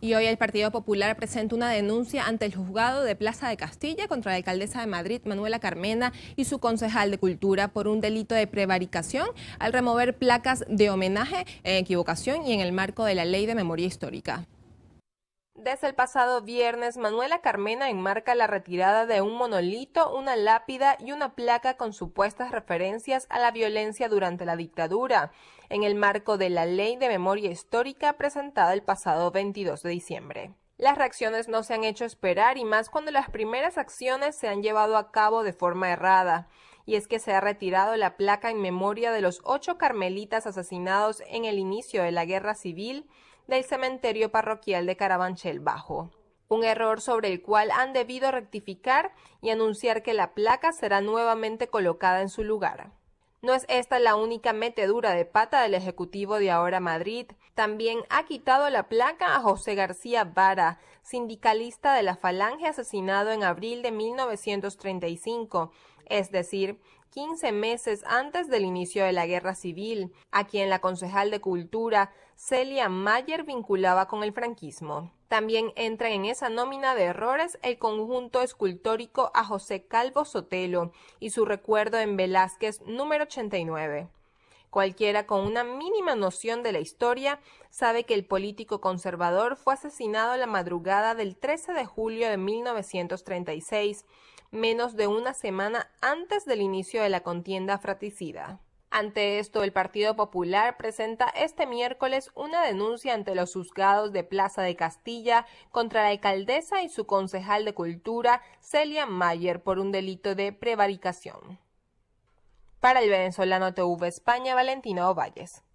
Y hoy el Partido Popular presenta una denuncia ante el juzgado de Plaza de Castilla contra la alcaldesa de Madrid, Manuela Carmena, y su concejal de Cultura por un delito de prevaricación al remover placas de homenaje en equivocación y en el marco de la Ley de Memoria Histórica. Desde el pasado viernes, Manuela Carmena enmarca la retirada de un monolito, una lápida y una placa con supuestas referencias a la violencia durante la dictadura, en el marco de la Ley de Memoria Histórica presentada el pasado 22 de diciembre. Las reacciones no se han hecho esperar y más cuando las primeras acciones se han llevado a cabo de forma errada. Y es que se ha retirado la placa en memoria de los ocho carmelitas asesinados en el inicio de la guerra civil del cementerio parroquial de Carabanchel Bajo. Un error sobre el cual han debido rectificar y anunciar que la placa será nuevamente colocada en su lugar. No es esta la única metedura de pata del Ejecutivo de ahora Madrid. También ha quitado la placa a José García Vara, sindicalista de la Falange asesinado en abril de 1935, es decir, 15 meses antes del inicio de la guerra civil, a quien la concejal de Cultura, Celia Mayer, vinculaba con el franquismo. También entra en esa nómina de errores el conjunto escultórico a José Calvo Sotelo y su recuerdo en Velázquez número 89. Cualquiera con una mínima noción de la historia sabe que el político conservador fue asesinado la madrugada del 13 de julio de 1936 menos de una semana antes del inicio de la contienda fratricida. Ante esto, el Partido Popular presenta este miércoles una denuncia ante los juzgados de Plaza de Castilla contra la alcaldesa y su concejal de Cultura, Celia Mayer, por un delito de prevaricación. Para el venezolano TV España, Valentina Valles.